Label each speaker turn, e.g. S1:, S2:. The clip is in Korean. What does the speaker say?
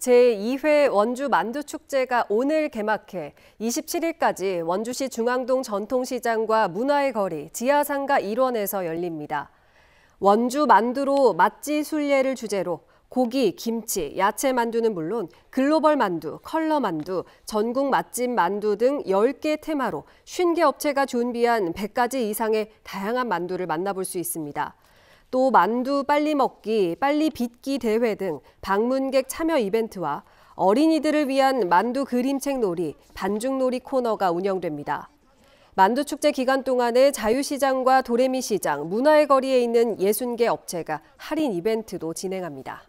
S1: 제2회 원주 만두축제가 오늘 개막해 27일까지 원주시 중앙동 전통시장과 문화의 거리, 지하상가 일원에서 열립니다. 원주 만두로 맛지 순례를 주제로 고기, 김치, 야채 만두는 물론 글로벌 만두, 컬러 만두, 전국 맛집 만두 등 10개 테마로 5개 업체가 준비한 100가지 이상의 다양한 만두를 만나볼 수 있습니다. 또 만두 빨리 먹기, 빨리 빚기 대회 등 방문객 참여 이벤트와 어린이들을 위한 만두 그림책 놀이, 반죽놀이 코너가 운영됩니다. 만두축제 기간 동안에 자유시장과 도레미시장, 문화의 거리에 있는 60개 업체가 할인 이벤트도 진행합니다.